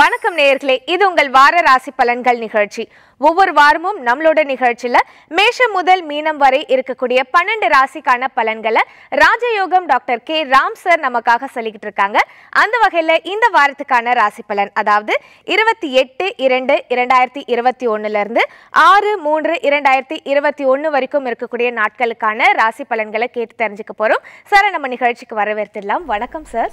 வணக்கம் நேயர்களே இது உங்கள் வார ராசி பலன்கள் நிகழ்ச்சி ஒவ்வொரு வாரமும் நம்மளோட நிகழ்ச்சியில மேஷம் முதல் மீனம் வரை இருக்கக்கூடிய பன்னெண்டு ராசிக்கான பலன்களை ராஜயோகம் டாக்டர் கே ராம் சார் நமக்காக சொல்லிக்கிட்டு இருக்காங்க அந்த வகையில இந்த வாரத்துக்கான ராசி பலன் அதாவது இருபத்தி எட்டு இரண்டு இரண்டாயிரத்தி இருபத்தி ஒன்னுல இருந்து ஆறு மூன்று இரண்டாயிரத்தி இருபத்தி ஒன்னு வரைக்கும் இருக்கக்கூடிய நாட்களுக்கான ராசி பலன்களை கேட்டு தெரிஞ்சுக்க போறோம் சார் நம்ம நிகழ்ச்சிக்கு வரவேற்றிடலாம் வணக்கம் சார்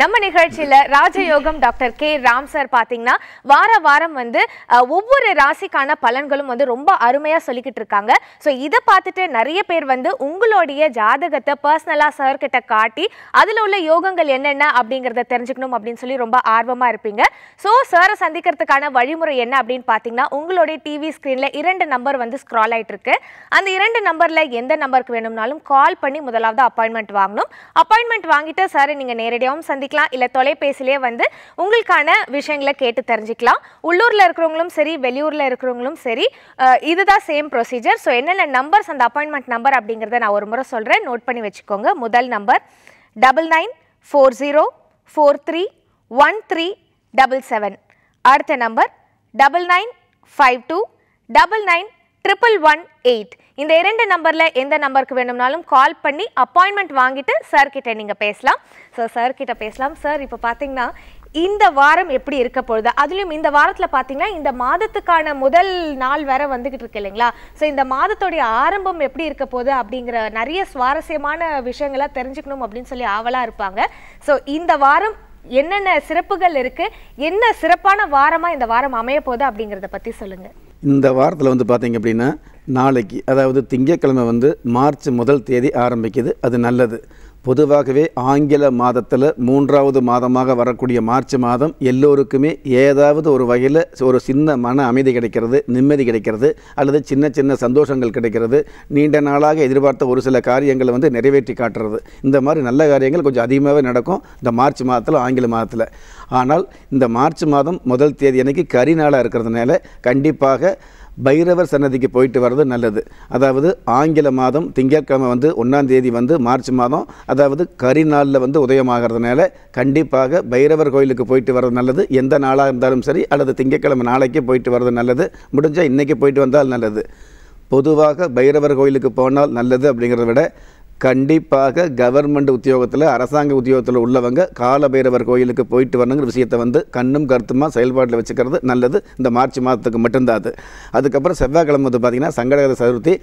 நம்ம நிகழ்ச்சியில ராஜயோகம் டாக்டர் கே ராம் சார் பாத்தீங்கன்னா வார வாரம் வந்து ஒவ்வொரு ராசிக்கான பலன்களும் வந்து ரொம்ப அருமையா சொல்லிக்கிட்டு இருக்காங்க ஸோ இதை பார்த்துட்டு நிறைய பேர் வந்து உங்களுடைய ஜாதகத்தை பர்சனலா சார் கிட்ட காட்டி அதில் உள்ள யோகங்கள் என்னென்ன அப்படிங்கிறத தெரிஞ்சுக்கணும் அப்படின்னு சொல்லி ரொம்ப ஆர்வமா இருப்பீங்க ஸோ சாரை சந்திக்கிறதுக்கான வழிமுறை என்ன அப்படின்னு பார்த்தீங்கன்னா உங்களுடைய டிவி ஸ்க்ரீனில் இரண்டு நம்பர் வந்து ஸ்க்ரால் ஆயிட்டு இருக்கு அந்த இரண்டு நம்பர்ல எந்த நம்பருக்கு வேணும்னாலும் கால் பண்ணி முதலாவது அப்பாயின்மெண்ட் வாங்கணும் அப்பாயின்மெண்ட் வாங்கிட்டு சார் நீங்கள் நேரடியாகவும் சந்திக்கலாம் இல்லை தொலைபேசியிலே வந்து உங்களுக்கான விஷயங்களை கேட்டு தெரிஞ்சுக்கலாம் உள்ளூரில் இருக்கிறவங்களும் சரி வெளியூரில் இருக்கிறவங்களும் சரி இதுதான் சேம் ப்ரொசீஜர் ஸோ என்னென்ன நம்பர்ஸ் அந்த அப்பாயின்மெண்ட் நம்பர் அப்படிங்கிறத நான் ஒரு முறை சொல்கிறேன் நோட் பண்ணி வச்சுக்கோங்க முதல் number double nine four zero four three one three double seven அடுத்த number double nine five two double nine triple one eight இந்த இரண்டு நம்பரில் எந்த நம்பருக்கு வேணும்னாலும் கால் பண்ணி அப்பாயின்மெண்ட் வாங்கிட்டு சார்கிட்ட நீங்கள் பேசலாம் ஸோ கிட்ட பேசலாம் சார் இப்போ பார்த்தீங்கன்னா இந்த வாரம் எப்படி இருக்க பொழுது அதுலேயும் இந்த வாரத்தில் பார்த்தீங்கன்னா இந்த மாதத்துக்கான முதல் நாள் வேற வந்துக்கிட்டு இருக்கு இல்லைங்களா ஸோ இந்த மாதத்துடைய ஆரம்பம் எப்படி இருக்க போகுது அப்படிங்கிற நிறைய சுவாரஸ்யமான விஷயங்களை தெரிஞ்சுக்கணும் அப்படின்னு சொல்லி ஆவலாக இருப்பாங்க ஸோ இந்த வாரம் என்னென்ன சிறப்புகள் இருக்குது என்ன சிறப்பான வாரமாக இந்த வாரம் அமைய போகுது அப்படிங்கிறத பற்றி சொல்லுங்கள் இந்த வாரத்தில் வந்து பார்த்திங்க அப்படின்னா நாளைக்கு அதாவது திங்கட்கிழமை வந்து மார்ச் முதல் தேதி ஆரம்பிக்குது அது நல்லது பொதுவாகவே ஆங்கில மாதத்தில் மூன்றாவது மாதமாக வரக்கூடிய மார்ச் மாதம் எல்லோருக்குமே ஏதாவது ஒரு வகையில் ஒரு சின்ன மன அமைதி கிடைக்கிறது நிம்மதி கிடைக்கிறது அல்லது சின்ன சின்ன சந்தோஷங்கள் கிடைக்கிறது நீண்ட நாளாக எதிர்பார்த்த ஒரு சில காரியங்களை வந்து நிறைவேற்றி காட்டுறது இந்த மாதிரி நல்ல காரியங்கள் கொஞ்சம் அதிகமாகவே நடக்கும் இந்த மார்ச் மாதத்தில் ஆங்கில மாதத்தில் ஆனால் இந்த மார்ச் மாதம் முதல் தேதி அன்னைக்கு கரிநாளாக இருக்கிறதுனால கண்டிப்பாக பைரவர் சன்னதிக்கு போயிட்டு வர்றது நல்லது அதாவது ஆங்கில மாதம் திங்கட்கிழமை வந்து ஒன்றாம் தேதி வந்து மார்ச் மாதம் அதாவது நாளில் வந்து உதயமாகிறதுனால கண்டிப்பாக பைரவர் கோயிலுக்கு போயிட்டு வர்றது நல்லது எந்த நாளாக இருந்தாலும் சரி அல்லது திங்கட்கிழமை நாளைக்கே போயிட்டு வர்றது நல்லது முடிஞ்சால் இன்றைக்கி போயிட்டு வந்தால் நல்லது பொதுவாக பைரவர் கோயிலுக்கு போனால் நல்லது அப்படிங்கிறத விட கண்டிப்பாக கவர்மெண்ட் உத்தியோகத்தில் அரசாங்க உத்தியோகத்தில் உள்ளவங்க காலபைரவர் கோயிலுக்கு போயிட்டு வரணுங்கிற விஷயத்தை வந்து கண்ணும் கருத்துமாக செயல்பாட்டில் வச்சுக்கிறது நல்லது இந்த மார்ச் மாதத்துக்கு மட்டும்தான் அது அதுக்கப்புறம் செவ்வாய்க்கிழமை வந்து பார்த்திங்கன்னா சங்கடகர சதுர்த்தி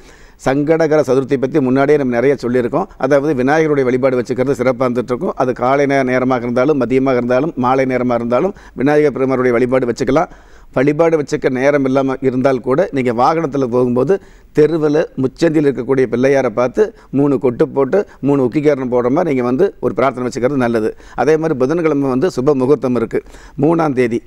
சங்கடகர சதுர்த்தி பற்றி முன்னாடியே நம்ம நிறைய சொல்லியிருக்கோம் அதாவது விநாயகருடைய வழிபாடு வச்சுக்கிறது சிறப்பாக இருந்துகிட்ருக்கும் அது காலை நேரமாக இருந்தாலும் மதியமாக இருந்தாலும் மாலை நேரமாக இருந்தாலும் விநாயகர் பெருமாருடைய வழிபாடு வச்சுக்கலாம் வழிபாடு வச்சுக்க நேரம் இல்லாமல் இருந்தால் கூட நீங்கள் வாகனத்தில் போகும்போது தெருவில் முச்சந்தியில் இருக்கக்கூடிய பிள்ளையாரை பார்த்து மூணு கொட்டு போட்டு மூணு உக்கிகரணம் போடுற மாதிரி நீங்கள் வந்து ஒரு பிரார்த்தனை வச்சுக்கிறது நல்லது அதே மாதிரி புதன்கிழமை வந்து சுப முகூர்த்தம் இருக்குது மூணாம் தேதி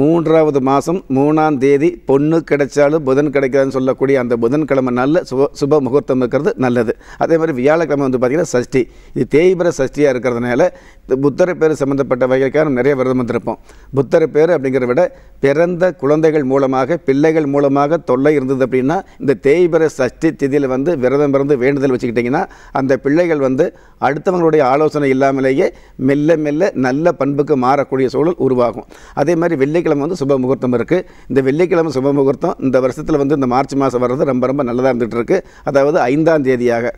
மூன்றாவது மாதம் மூணாம் தேதி பொண்ணு கிடைச்சாலும் புதன் கிடைக்காதுன்னு சொல்லக்கூடிய அந்த புதன்கிழமை நல்ல சுப சுப முகூர்த்தம் இருக்கிறது நல்லது அதே மாதிரி வியாழக்கிழமை வந்து பார்த்திங்கன்னா சஷ்டி இது தேய்பிர சஷ்டியாக இருக்கிறதுனால இந்த புத்தரை பேர் சம்மந்தப்பட்ட வகைக்காக நிறைய விரதம் வந்திருப்போம் புத்தர பேர் அப்படிங்கிறத விட பிறந்த குழந்தைகள் மூலமாக பிள்ளைகள் மூலமாக தொல்லை இருந்தது அப்படின்னா இந்த தேய்பிர சஷ்டி திதியில் வந்து விரதம் பிறந்து வேண்டுதல் வச்சுக்கிட்டிங்கன்னா அந்த பிள்ளைகள் வந்து அடுத்தவங்களுடைய ஆலோசனை இல்லாமலேயே மெல்ல மெல்ல நல்ல பண்புக்கு மாறக்கூடிய சூழல் உருவாகும் அதே மாதிரி வெள்ளை வெள்ளிக்கிழமை வந்து சுப முகூர்த்தம் இருக்குது இந்த வெள்ளிக்கிழமை சுப முகூர்த்தம் இந்த வருஷத்தில் வந்து இந்த மார்ச் மாதம் வர்றது ரொம்ப ரொம்ப நல்லதாக இருந்துகிட்டு இருக்குது அதாவது ஐந்தாம் தேதியாக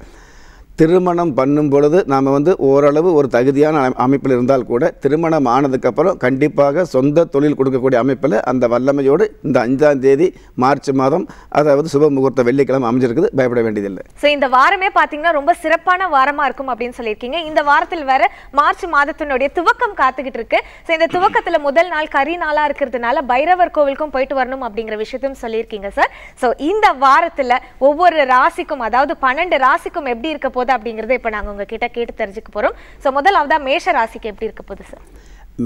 திருமணம் பண்ணும் பொழுது நாம் வந்து ஓரளவு ஒரு தகுதியான அமைப்பில் இருந்தால் கூட திருமணம் ஆனதுக்கப்புறம் கண்டிப்பாக சொந்த தொழில் கொடுக்கக்கூடிய அமைப்பில் அந்த வல்லமையோடு இந்த அஞ்சாம் தேதி மார்ச் மாதம் அதாவது சுப முகூர்த்த வெள்ளிக்கிழமை அமைஞ்சிருக்குது பயப்பட வேண்டியதில்லை ஸோ இந்த வாரமே பார்த்தீங்கன்னா ரொம்ப சிறப்பான வாரமாக இருக்கும் அப்படின்னு சொல்லியிருக்கீங்க இந்த வாரத்தில் வேற மார்ச் மாதத்தினுடைய துவக்கம் காத்துக்கிட்டு இருக்கு ஸோ இந்த துவக்கத்தில் முதல் நாள் கரி நாளாக இருக்கிறதுனால பைரவர் கோவிலுக்கும் போயிட்டு வரணும் அப்படிங்கிற விஷயத்தையும் சொல்லியிருக்கீங்க சார் ஸோ இந்த வாரத்தில் ஒவ்வொரு ராசிக்கும் அதாவது பன்னெண்டு ராசிக்கும் எப்படி இருக்க போது போகுது அப்படிங்கறத இப்போ நாங்க உங்ககிட்ட கேட்டு தெரிஞ்சுக்க போறோம் ஸோ அவதான் மேஷ ராசிக்கு எப்படி இருக்க போகுது சார்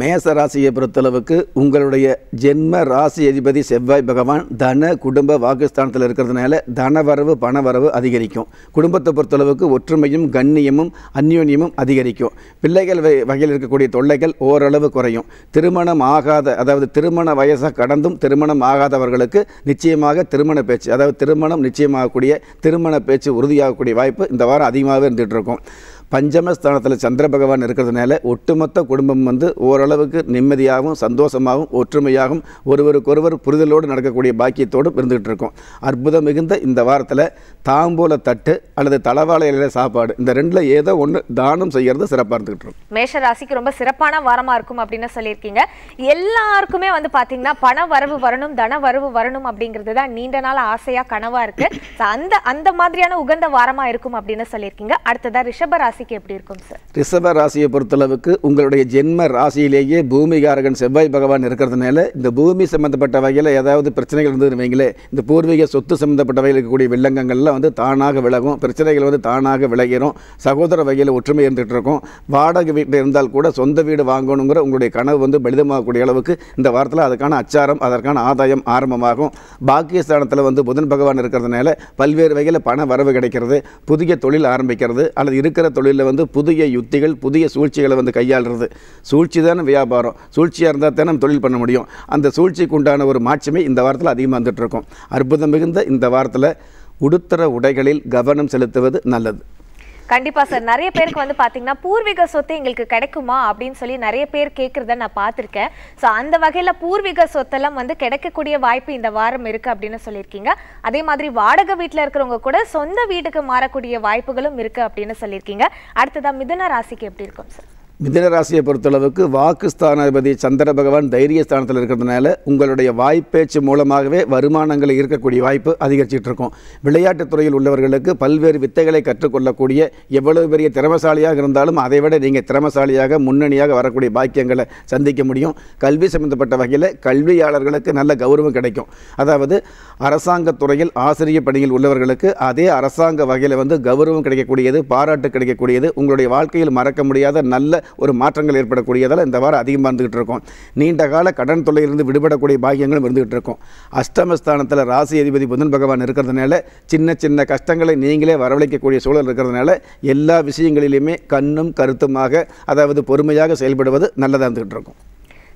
மேச ராசியை பொறுத்தளவுக்கு உங்களுடைய ஜென்ம ராசி அதிபதி செவ்வாய் பகவான் தன குடும்ப வாக்குஸ்தானத்தில் இருக்கிறதுனால தன வரவு பண வரவு அதிகரிக்கும் குடும்பத்தை பொறுத்தளவுக்கு ஒற்றுமையும் கண்ணியமும் அந்யோன்யமும் அதிகரிக்கும் பிள்ளைகள் வகையில் இருக்கக்கூடிய தொல்லைகள் ஓரளவு குறையும் திருமணம் ஆகாத அதாவது திருமண வயசை கடந்தும் திருமணம் ஆகாதவர்களுக்கு நிச்சயமாக திருமண பேச்சு அதாவது திருமணம் நிச்சயமாகக்கூடிய திருமண பேச்சு உறுதியாகக்கூடிய வாய்ப்பு இந்த வாரம் அதிகமாகவே இருந்துகிட்டு இருக்கும் பஞ்சமஸ்தானத்தில் சந்திர பகவான் இருக்கிறதுனால ஒட்டுமொத்த குடும்பம் வந்து ஓரளவுக்கு நிம்மதியாகவும் சந்தோஷமாகவும் ஒற்றுமையாகவும் ஒருவருக்கொருவர் புரிதலோடு நடக்கக்கூடிய பாக்கியத்தோடும் இருந்துகிட்டு இருக்கும் அற்புதம் மிகுந்த இந்த வாரத்தில் தாம்பூல தட்டு அல்லது தளவாழ சாப்பாடு இந்த ரெண்டில் ஏதோ ஒன்று தானம் செய்கிறது சிறப்பாக இருந்துகிட்டு இருக்கும் மேஷ ராசிக்கு ரொம்ப சிறப்பான வாரமாக இருக்கும் அப்படின்னு சொல்லியிருக்கீங்க எல்லாருக்குமே வந்து பார்த்தீங்கன்னா பண வரவு வரணும் தன வரவு வரணும் அப்படிங்கிறது தான் நீண்ட நாள் ஆசையாக கனவாக இருக்குது அந்த அந்த மாதிரியான உகந்த வாரமாக இருக்கும் அப்படின்னு சொல்லியிருக்கீங்க அடுத்ததான் ரிஷபராசி ராசிக்கு எப்படி இருக்கும் சார் ரிஷப ராசியை பொறுத்தளவுக்கு உங்களுடைய ஜென்ம ராசியிலேயே பூமிகாரகன் செவ்வாய் பகவான் இருக்கிறதுனால இந்த பூமி சம்மந்தப்பட்ட வகையில் ஏதாவது பிரச்சனைகள் வந்து வைங்களே இந்த பூர்வீக சொத்து சம்மந்தப்பட்ட வகையில் இருக்கக்கூடிய வில்லங்கங்கள்லாம் வந்து தானாக விலகும் பிரச்சனைகள் வந்து தானாக விலகிடும் சகோதர வகையில் ஒற்றுமை இருந்துகிட்டு இருக்கும் வாடகை வீட்டில் இருந்தால் கூட சொந்த வீடு வாங்கணுங்கிற உங்களுடைய கனவு வந்து பலிதமாகக்கூடிய அளவுக்கு இந்த வாரத்தில் அதுக்கான அச்சாரம் அதற்கான ஆதாயம் ஆரம்பமாகும் பாக்கியஸ்தானத்தில் வந்து புதன் பகவான் இருக்கிறதுனால பல்வேறு வகையில் பண வரவு கிடைக்கிறது புதிய தொழில் ஆரம்பிக்கிறது அல்லது இருக்கிற தொழில் தொழிலில் வந்து புதிய யுத்திகள் புதிய சூழ்ச்சிகளை வந்து கையாளுறது சூழ்ச்சி தானே வியாபாரம் சூழ்ச்சியாக இருந்தால் தானே நம்ம தொழில் பண்ண முடியும் அந்த சூழ்ச்சிக்கு உண்டான ஒரு மாற்றமே இந்த வாரத்தில் அதிகமாக வந்துட்டு இருக்கும் அற்புதம் மிகுந்த இந்த வாரத்தில் உடுத்தர உடைகளில் கவனம் செலுத்துவது நல்லது கண்டிப்பா சார் நிறைய பேருக்கு வந்து பாத்தீங்கன்னா பூர்வீக சொத்து எங்களுக்கு கிடைக்குமா அப்படின்னு சொல்லி நிறைய பேர் கேட்கறத நான் பார்த்துருக்கேன் ஸோ அந்த வகையில பூர்வீக சொத்தெல்லாம் வந்து கிடைக்கக்கூடிய வாய்ப்பு இந்த வாரம் இருக்கு அப்படின்னு சொல்லியிருக்கீங்க அதே மாதிரி வாடகை வீட்டில் இருக்கிறவங்க கூட சொந்த வீட்டுக்கு மாறக்கூடிய வாய்ப்புகளும் இருக்கு அப்படின்னு சொல்லியிருக்கீங்க அடுத்ததான் மிதன ராசிக்கு எப்படி இருக்கும் சார் மிதனராசியை பொறுத்தளவுக்கு வாக்கு ஸ்தானாதிபதி சந்திர பகவான் தைரிய ஸ்தானத்தில் இருக்கிறதுனால உங்களுடைய வாய்ப்பேச்சு மூலமாகவே வருமானங்கள் இருக்கக்கூடிய வாய்ப்பு அதிகரிச்சிட்டு இருக்கும் விளையாட்டுத் துறையில் உள்ளவர்களுக்கு பல்வேறு வித்தைகளை கற்றுக்கொள்ளக்கூடிய எவ்வளவு பெரிய திறமசாலியாக இருந்தாலும் அதை விட நீங்கள் திறமசாலியாக முன்னணியாக வரக்கூடிய பாக்கியங்களை சந்திக்க முடியும் கல்வி சம்பந்தப்பட்ட வகையில் கல்வியாளர்களுக்கு நல்ல கௌரவம் கிடைக்கும் அதாவது அரசாங்கத் துறையில் ஆசிரிய பணியில் உள்ளவர்களுக்கு அதே அரசாங்க வகையில் வந்து கௌரவம் கிடைக்கக்கூடியது பாராட்டு கிடைக்கக்கூடியது உங்களுடைய வாழ்க்கையில் மறக்க முடியாத நல்ல ஒரு மாற்றங்கள் ஏற்படக்கூடியதால் இந்த வாரம் அதிகமாக இருந்துகிட்டு இருக்கும் நீண்ட கால கடன் தொல்லையிலிருந்து விடுபடக்கூடிய பாக்கியங்களும் இருந்துகிட்டு இருக்கும் அஷ்டமஸ்தானத்தில் ராசி அதிபதி புதன் பகவான் இருக்கிறதுனால சின்ன சின்ன கஷ்டங்களை நீங்களே வரவழைக்கக்கூடிய சூழல் இருக்கிறதுனால எல்லா விஷயங்களிலுமே கண்ணும் கருத்துமாக அதாவது பொறுமையாக செயல்படுவது நல்லதாக இருந்துகிட்டு இருக்கும்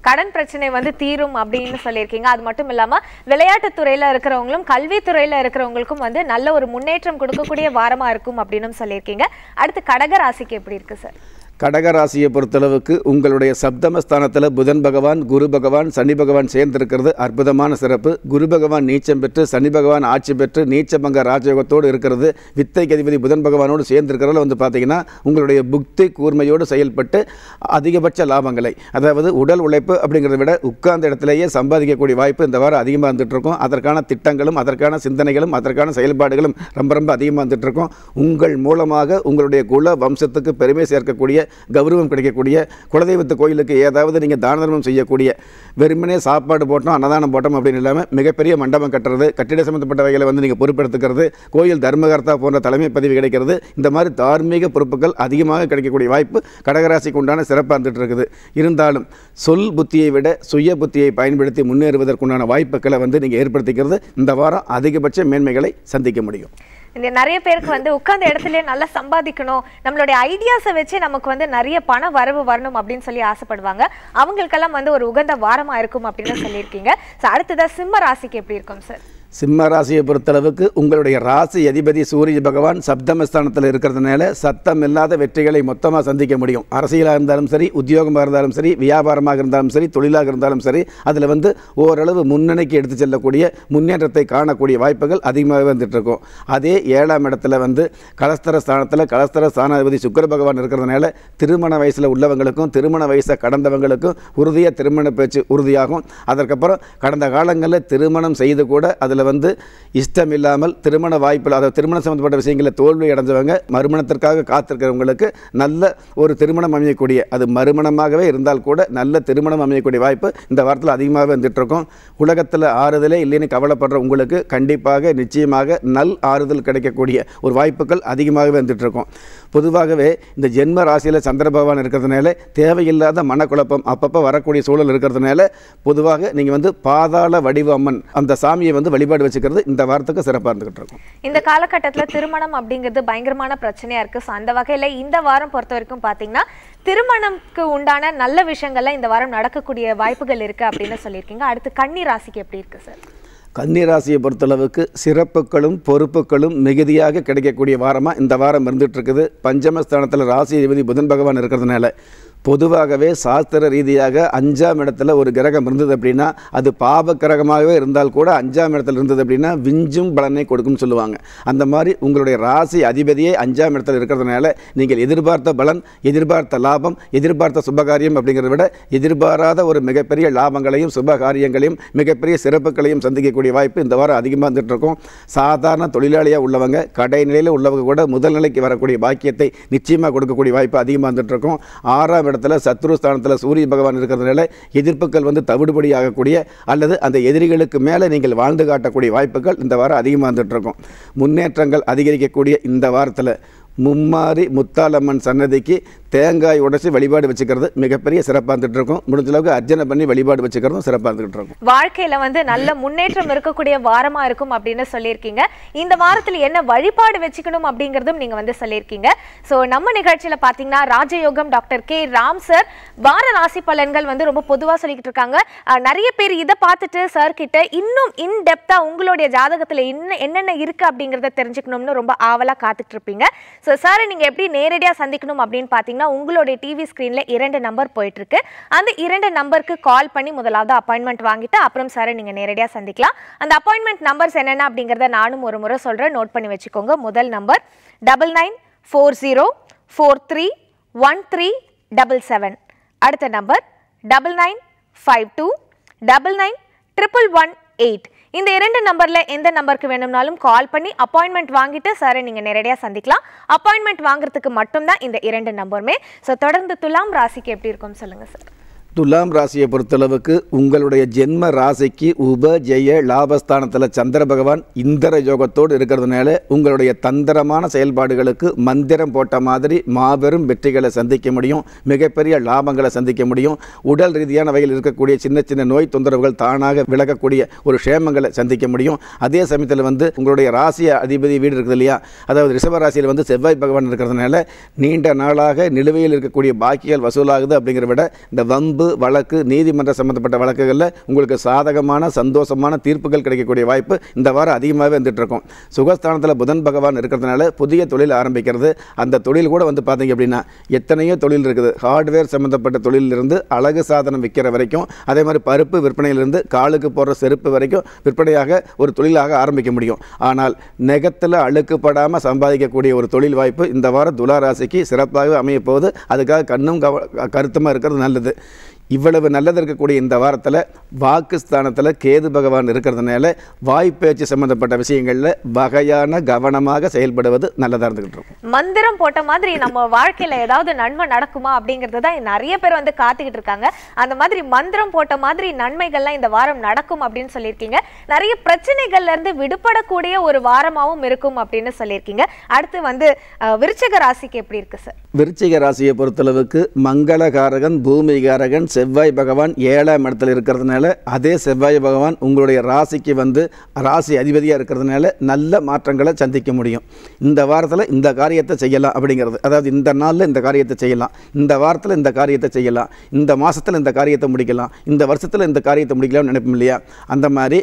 கடன் பிரச்சனை வந்து தீரும் அப்படின்னு சொல்லியிருக்கீங்க அது மட்டும் இல்லாமல் விளையாட்டு துறையில் இருக்கிறவங்களும் கல்வித்துறையில் இருக்கிறவங்களுக்கும் வந்து நல்ல ஒரு முன்னேற்றம் கொடுக்கக்கூடிய வாரமா இருக்கும் அப்படின்னு சொல்லியிருக்கீங்க அடுத்து கடக ராசிக்கு எப்படி இருக்கு சார் கடகராசியை பொறுத்தளவுக்கு உங்களுடைய சப்தமஸ்தானத்தில் புதன் பகவான் குரு பகவான் சனி பகவான் சேர்ந்திருக்கிறது அற்புதமான சிறப்பு குரு பகவான் நீச்சம் பெற்று சனி பகவான் ஆட்சி பெற்று நீச்சபங்க ராஜயோகத்தோடு இருக்கிறது வித்தை கதிபதி புதன் பகவானோடு சேர்ந்திருக்கிறதில் வந்து பார்த்திங்கன்னா உங்களுடைய புக்தி கூர்மையோடு செயல்பட்டு அதிகபட்ச லாபங்களை அதாவது உடல் உழைப்பு அப்படிங்கிறத விட உட்கார்ந்த இடத்துலையே சம்பாதிக்கக்கூடிய வாய்ப்பு இந்த வாரம் அதிகமாக இருந்துகிட்ருக்கும் அதற்கான திட்டங்களும் அதற்கான சிந்தனைகளும் அதற்கான செயல்பாடுகளும் ரொம்ப ரொம்ப அதிகமாக இருந்துகிட்ருக்கும் உங்கள் மூலமாக உங்களுடைய குல வம்சத்துக்கு பெருமை சேர்க்கக்கூடிய கௌரவம் கிடைக்கக்கூடிய குலதெய்வத்து கோயிலுக்கு ஏதாவது நீங்கள் தான தர்மம் செய்யக்கூடிய வெறுமனே சாப்பாடு போட்டோம் அன்னதானம் போட்டோம் அப்படின்னு இல்லாமல் மிகப்பெரிய மண்டபம் கட்டுறது கட்டிட சம்மந்தப்பட்ட வகையில் வந்து நீங்கள் பொறுப்பெடுத்துக்கிறது கோயில் தர்மகர்த்தா போன்ற தலைமை பதவி கிடைக்கிறது இந்த மாதிரி தார்மீக பொறுப்புகள் அதிகமாக கிடைக்கக்கூடிய வாய்ப்பு கடகராசிக்கு உண்டான சிறப்பாக இருந்துட்டு இருக்குது இருந்தாலும் சொல் புத்தியை விட சுய புத்தியை பயன்படுத்தி முன்னேறுவதற்குண்டான வாய்ப்புகளை வந்து நீங்கள் ஏற்படுத்திக்கிறது இந்த வாரம் அதிகபட்ச மேன்மைகளை சந்திக்க முடியும் இந்த நிறைய பேருக்கு வந்து உட்கார்ந்த இடத்துல நல்லா சம்பாதிக்கணும் நம்மளுடைய ஐடியாஸை வச்சு நமக்கு வந்து நிறைய பண வரவு வரணும் அப்படின்னு சொல்லி ஆசைப்படுவாங்க அவங்களுக்கெல்லாம் வந்து ஒரு உகந்த வாரமா இருக்கும் அப்படின்னு சொல்லியிருக்கீங்க ஸோ அடுத்ததாக சிம்ம ராசிக்கு எப்படி இருக்கும் சார் சிம்ம ராசியை பொறுத்தளவுக்கு உங்களுடைய ராசி அதிபதி சூரிய பகவான் சப்தமஸ்தானத்தில் இருக்கிறதுனால சத்தம் இல்லாத வெற்றிகளை மொத்தமாக சந்திக்க முடியும் அரசியலாக இருந்தாலும் சரி உத்தியோகமாக இருந்தாலும் சரி வியாபாரமாக இருந்தாலும் சரி தொழிலாக இருந்தாலும் சரி அதில் வந்து ஓரளவு முன்னணிக்கு எடுத்து செல்லக்கூடிய முன்னேற்றத்தை காணக்கூடிய வாய்ப்புகள் அதிகமாக வந்துட்டு இருக்கும் அதே ஏழாம் இடத்துல வந்து கலஸ்தர ஸ்தானத்தில் கலஸ்தர ஸ்தானாதிபதி சுக்கர பகவான் இருக்கிறதுனால திருமண வயசில் உள்ளவங்களுக்கும் திருமண வயசை கடந்தவங்களுக்கும் உறுதியாக திருமண பேச்சு உறுதியாகும் அதற்கப்புறம் கடந்த காலங்களில் திருமணம் செய்து கூட அதில் வந்து இஷ்டம் இல்லாமல் திருமண வாய்ப்பில் அதாவது திருமணம் சம்மந்தப்பட்ட விஷயங்களில் தோல்வி அடைஞ்சவங்க மறுமணத்திற்காக காத்திருக்கிறவங்களுக்கு நல்ல ஒரு திருமணம் அமையக்கூடிய அது மறுமணமாகவே இருந்தால் கூட நல்ல திருமணம் அமையக்கூடிய வாய்ப்பு இந்த வாரத்தில் அதிகமாகவே வந்துட்டுருக்கோம் உலகத்தில் ஆறுதலே இல்லைன்னு கவலைப்படுற உங்களுக்கு கண்டிப்பாக நிச்சயமாக நல் ஆறுதல் கிடைக்கக்கூடிய ஒரு வாய்ப்புகள் அதிகமாகவே வந்துட்டுருக்கோம் பொதுவாகவே இந்த ஜென்ம ராசியில் சந்திர பகவான் இருக்கிறதுனால தேவையில்லாத மனக்குழப்பம் அப்பப்போ வரக்கூடிய சூழல் இருக்கிறதுனால பொதுவாக நீங்கள் வந்து பாதாள வடிவ அம்மன் அந்த சாமியை வந்து வழிபாடு ஈடுபாடு வச்சுக்கிறது இந்த வாரத்துக்கு சிறப்பாக இருந்துகிட்டு இருக்கும் இந்த காலகட்டத்தில் திருமணம் அப்படிங்கிறது பயங்கரமான பிரச்சனையாக இருக்குது ஸோ அந்த வகையில் இந்த வாரம் பொறுத்த வரைக்கும் பார்த்தீங்கன்னா திருமணம்க்கு உண்டான நல்ல விஷயங்கள்லாம் இந்த வாரம் நடக்கக்கூடிய வாய்ப்புகள் இருக்குது அப்படின்னு சொல்லியிருக்கீங்க அடுத்து கன்னி ராசிக்கு எப்படி இருக்குது சார் கன்னிராசியை பொறுத்தளவுக்கு சிறப்புகளும் பொறுப்புகளும் மிகுதியாக கிடைக்கக்கூடிய வாரமாக இந்த வாரம் இருந்துகிட்ருக்குது பஞ்சமஸ்தானத்தில் ராசி அதிபதி புதன் பகவான் இருக்கிறதுனால பொதுவாகவே சாஸ்திர ரீதியாக அஞ்சாம் இடத்துல ஒரு கிரகம் இருந்தது அப்படின்னா அது பாப கிரகமாகவே இருந்தால் கூட அஞ்சாம் இடத்துல இருந்தது அப்படின்னா விஞ்சும் பலனை கொடுக்கும்னு சொல்லுவாங்க அந்த மாதிரி உங்களுடைய ராசி அதிபதியே அஞ்சாம் இடத்துல இருக்கிறதுனால நீங்கள் எதிர்பார்த்த பலன் எதிர்பார்த்த லாபம் எதிர்பார்த்த சுபகாரியம் அப்படிங்கிறத விட எதிர்பாராத ஒரு மிகப்பெரிய லாபங்களையும் சுபகாரியங்களையும் மிகப்பெரிய சிறப்புகளையும் சந்திக்கக்கூடிய வாய்ப்பு இந்த வாரம் அதிகமாக இருந்துகிட்டு சாதாரண தொழிலாளியாக உள்ளவங்க கடை நிலையில் உள்ளவங்க கூட முதல் நிலைக்கு வரக்கூடிய பாக்கியத்தை நிச்சயமாக கொடுக்கக்கூடிய வாய்ப்பு அதிகமாக இருந்துகிட்டு இருக்கும் ஆறாம் இடத்துல சத்ருஸ்தானத்தில் சூரிய பகவான் இருக்கிறதுனால எதிர்ப்புகள் வந்து தவிடுபடி ஆகக்கூடிய அல்லது அந்த எதிரிகளுக்கு மேலே நீங்கள் வாழ்ந்து காட்டக்கூடிய வாய்ப்புகள் இந்த வாரம் அதிகமாக வந்துட்டுருக்கும் முன்னேற்றங்கள் அதிகரிக்கக்கூடிய இந்த வாரத்தில் மும்மாரி முத்தாலம்மன் சன்னதிக்கு தேங்காய் உடைச்சி வழிபாடு வச்சுக்கிறது மிகப்பெரிய சிறப்பாக இருந்துட்டு இருக்கும் முடிஞ்ச அளவுக்கு அர்ஜனை பண்ணி வழிபாடு வச்சுக்கிறதும் சிறப்பாக இருந்துகிட்டு இருக்கும் வாழ்க்கையில் வந்து நல்ல முன்னேற்றம் இருக்கக்கூடிய வாரமாக இருக்கும் அப்படின்னு சொல்லியிருக்கீங்க இந்த வாரத்தில் என்ன வழிபாடு வச்சுக்கணும் அப்படிங்கிறதும் நீங்கள் வந்து சொல்லியிருக்கீங்க ஸோ நம்ம நிகழ்ச்சியில் பார்த்தீங்கன்னா ராஜயோகம் டாக்டர் கே ராம் சார் வார ராசி பலன்கள் வந்து ரொம்ப பொதுவாக சொல்லிக்கிட்டு இருக்காங்க நிறைய பேர் இதை பார்த்துட்டு சார் கிட்ட இன்னும் இன் டெப்தா உங்களுடைய ஜாதகத்தில் இன்னும் என்னென்ன இருக்குது அப்படிங்கிறத தெரிஞ்சுக்கணும்னு ரொம்ப ஆவலாக காத்துட்டு இருப்பீங்க ஸோ சாரை நீங்கள் எப்படி நேரடியாக சந்திக்கணும் அப்படின்னு பார்த்தீங்கன்னா அப்படின்னா உங்களுடைய டிவி ஸ்க்ரீனில் இரண்டு நம்பர் போயிட்டுருக்கு அந்த இரண்டு நம்பருக்கு கால் பண்ணி முதலாவது அப்பாயின்மெண்ட் வாங்கிட்டு அப்புறம் சாரை நீங்கள் நேரடியாக சந்திக்கலாம் அந்த அப்பாயின்மெண்ட் நம்பர்ஸ் என்னென்ன அப்படிங்கிறத நானும் ஒரு முறை சொல்கிறேன் நோட் பண்ணி வச்சுக்கோங்க முதல் number double nine four zero four three one three double seven அடுத்த number double nine five two double nine triple one eight இந்த இரண்டு நம்பர்ல எந்த நம்பருக்கு வேணும்னாலும் கால் பண்ணி அப்பாயின்மெண்ட் வாங்கிட்டு சார் நீங்க நேரடியா சந்திக்கலாம் அப்பாயின்மெண்ட் வாங்குறதுக்கு மட்டும்தான் இந்த இரண்டு நம்பருமே ஸோ தொடர்ந்து துலாம் ராசிக்கு எப்படி இருக்கும் சொல்லுங்க சார் துலாம் ராசியை பொறுத்தளவுக்கு உங்களுடைய ஜென்ம ராசிக்கு உப ஜெய லாபஸ்தானத்தில் சந்திர பகவான் இந்திர யோகத்தோடு இருக்கிறதுனால உங்களுடைய தந்திரமான செயல்பாடுகளுக்கு மந்திரம் போட்ட மாதிரி மாபெரும் வெற்றிகளை சந்திக்க முடியும் மிகப்பெரிய லாபங்களை சந்திக்க முடியும் உடல் ரீதியான வகையில் இருக்கக்கூடிய சின்ன சின்ன நோய் தொந்தரவுகள் தானாக விலகக்கூடிய ஒரு க்ஷேமங்களை சந்திக்க முடியும் அதே சமயத்தில் வந்து உங்களுடைய ராசி அதிபதி வீடு இருக்குது இல்லையா அதாவது ரிஷப ராசியில் வந்து செவ்வாய் பகவான் இருக்கிறதுனால நீண்ட நாளாக நிலுவையில் இருக்கக்கூடிய பாக்கிகள் வசூலாகுது அப்படிங்கிற விட இந்த வம்பு வம்பு வழக்கு நீதிமன்ற சம்மந்தப்பட்ட வழக்குகளில் உங்களுக்கு சாதகமான சந்தோஷமான தீர்ப்புகள் கிடைக்கக்கூடிய வாய்ப்பு இந்த வாரம் அதிகமாகவே வந்துட்டுருக்கும் சுகஸ்தானத்தில் புதன் பகவான் இருக்கிறதுனால புதிய தொழில் ஆரம்பிக்கிறது அந்த தொழில் கூட வந்து பார்த்தீங்க அப்படின்னா எத்தனையோ தொழில் இருக்குது ஹார்ட்வேர் சம்மந்தப்பட்ட தொழிலிருந்து அழகு சாதனம் விற்கிற வரைக்கும் அதே மாதிரி பருப்பு விற்பனையிலிருந்து காலுக்கு போடுற செருப்பு வரைக்கும் விற்பனையாக ஒரு தொழிலாக ஆரம்பிக்க முடியும் ஆனால் நெகத்தில் அழுக்குப்படாமல் சம்பாதிக்கக்கூடிய ஒரு தொழில் வாய்ப்பு இந்த வாரம் துலா ராசிக்கு சிறப்பாக அமையப்போகுது அதுக்காக கண்ணும் கவ கருத்துமாக இருக்கிறது நல்லது இவ்வளவு நல்லது இருக்கக்கூடிய இந்த வாரத்தில் வாக்குஸ்தானத்தில் கேது பகவான் இருக்கிறதுனால வாய்ப்பேச்சு சம்மந்தப்பட்ட விஷயங்களில் வகையான கவனமாக செயல்படுவது நல்லதாக இருந்துகிட்டு இருக்கும் மந்திரம் போட்ட மாதிரி நம்ம வாழ்க்கையில் ஏதாவது நன்மை நடக்குமா அப்படிங்கிறது தான் நிறைய பேர் வந்து காத்துக்கிட்டு இருக்காங்க அந்த மாதிரி மந்திரம் போட்ட மாதிரி நன்மைகள்லாம் இந்த வாரம் நடக்கும் அப்படின்னு சொல்லியிருக்கீங்க நிறைய பிரச்சனைகள்லேருந்து விடுபடக்கூடிய ஒரு வாரமாகவும் இருக்கும் அப்படின்னு சொல்லியிருக்கீங்க அடுத்து வந்து விருச்சிக ராசிக்கு எப்படி இருக்கு சார் விருச்சிக ராசியை பொறுத்தளவுக்கு மங்களகாரகன் பூமிகாரகன் செவ்வாய் பகவான் ஏழாம் இடத்துல இருக்கிறதுனால அதே செவ்வாய் பகவான் உங்களுடைய ராசிக்கு வந்து ராசி அதிபதியாக இருக்கிறதுனால நல்ல மாற்றங்களை சந்திக்க முடியும் இந்த வாரத்தில் இந்த காரியத்தை செய்யலாம் அப்படிங்கிறது அதாவது இந்த நாளில் இந்த காரியத்தை செய்யலாம் இந்த வாரத்தில் இந்த காரியத்தை செய்யலாம் இந்த மாதத்தில் இந்த காரியத்தை முடிக்கலாம் இந்த வருஷத்தில் இந்த காரியத்தை முடிக்கலாம்னு நினைப்போம் இல்லையா அந்த மாதிரி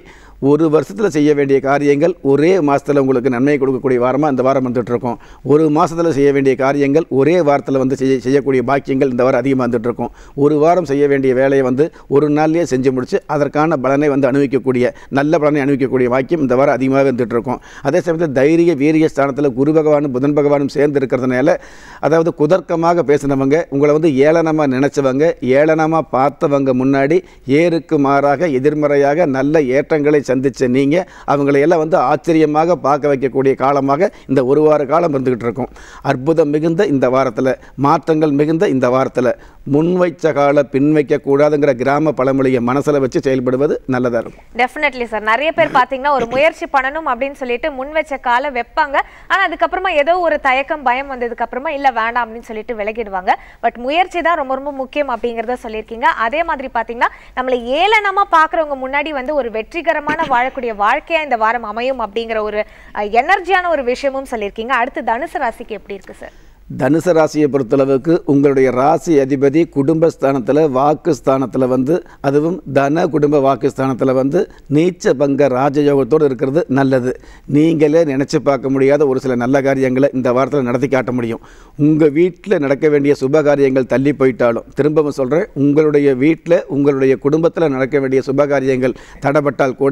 ஒரு வருஷத்தில் செய்ய வேண்டிய காரியங்கள் ஒரே மாதத்தில் உங்களுக்கு நன்மை கொடுக்கக்கூடிய வாரமாக இந்த வாரம் வந்துட்டுருக்கோம் ஒரு மாதத்தில் செய்ய வேண்டிய காரியங்கள் ஒரே வாரத்தில் வந்து செய்ய செய்யக்கூடிய பாக்கியங்கள் இந்த வாரம் அதிகமாக வந்துட்டுருக்கோம் ஒரு வாரம் செய்ய வேண்டிய வேலையை வந்து ஒரு நாள்லேயே செஞ்சு முடித்து அதற்கான பலனை வந்து அனுபவிக்கக்கூடிய நல்ல பலனை அனுபவிக்கக்கூடிய வாக்கியம் இந்த வாரம் அதிகமாக வந்துட்டுருக்கோம் அதே சமயத்தில் தைரிய வீரிய ஸ்தானத்தில் குரு பகவானும் புதன் பகவானும் சேர்ந்து இருக்கிறதுனால அதாவது குதர்க்கமாக பேசினவங்க உங்களை வந்து ஏளனமாக நினச்சவங்க ஏளனமாக பார்த்தவங்க முன்னாடி ஏருக்கு மாறாக எதிர்மறையாக நல்ல ஏற்றங்களை சந்தித்த நீங்கள் அவங்களையெல்லாம் வந்து ஆச்சரியமாக பார்க்க வைக்கக்கூடிய காலமாக இந்த ஒரு வார காலம் இருந்துக்கிட்டு இருக்கும் அற்புதம் மிகுந்த இந்த வாரத்தில் மாற்றங்கள் மிகுந்த இந்த வாரத்தில் முன்வைச்ச கால பின் வைக்கக்கூடாதுங்கிற கிராம பழமொழியை மனசில் வச்சு செயல்படுவது நல்லதாக இருக்கும் டெஃபினெட்லி சார் நிறைய பேர் பார்த்தீங்கன்னா ஒரு முயற்சி பண்ணணும் அப்படின்னு சொல்லிட்டு முன் வச்ச கால வைப்பாங்க ஆனால் அதுக்கப்புறமா ஏதோ ஒரு தயக்கம் பயம் வந்ததுக்கு அப்புறமா இல்லை வேண்டாம் அப்படின்னு சொல்லிட்டு விலகிடுவாங்க பட் முயற்சி தான் ரொம்ப ரொம்ப முக்கியம் அப்படிங்கிறத சொல்லியிருக்கீங்க அதே மாதிரி பார்த்தீங்கன்னா நம்மளை ஏளனமாக பார்க்குறவங்க முன்னாடி வந்து ஒரு வெற்றிகரமான சந்தோஷமான வாழக்கூடிய வாழ்க்கையா இந்த வாரம் அமையும் அப்படிங்கிற ஒரு எனர்ஜியான ஒரு விஷயமும் சொல்லியிருக்கீங்க அடுத்து தனுசு ராசிக்கு எப்படி இருக்கு சார் தனுசு ராசியை பொறுத்தளவுக்கு உங்களுடைய ராசி அதிபதி குடும்பஸ்தானத்தில் வாக்குஸ்தானத்தில் வந்து அதுவும் தன குடும்ப வாக்குஸ்தானத்தில் வந்து நீச்ச பங்க ராஜயோகத்தோடு இருக்கிறது நல்லது நீங்களே நினச்சி பார்க்க முடியாத ஒரு சில நல்ல காரியங்களை இந்த வாரத்தில் நடத்தி காட்ட முடியும் உங்கள் வீட்டில் நடக்க வேண்டிய சுப காரியங்கள் தள்ளி போயிட்டாலும் திரும்பவும் சொல்கிறேன் உங்களுடைய வீட்டில் உங்களுடைய குடும்பத்தில் நடக்க வேண்டிய சுப காரியங்கள் தடப்பட்டால் கூட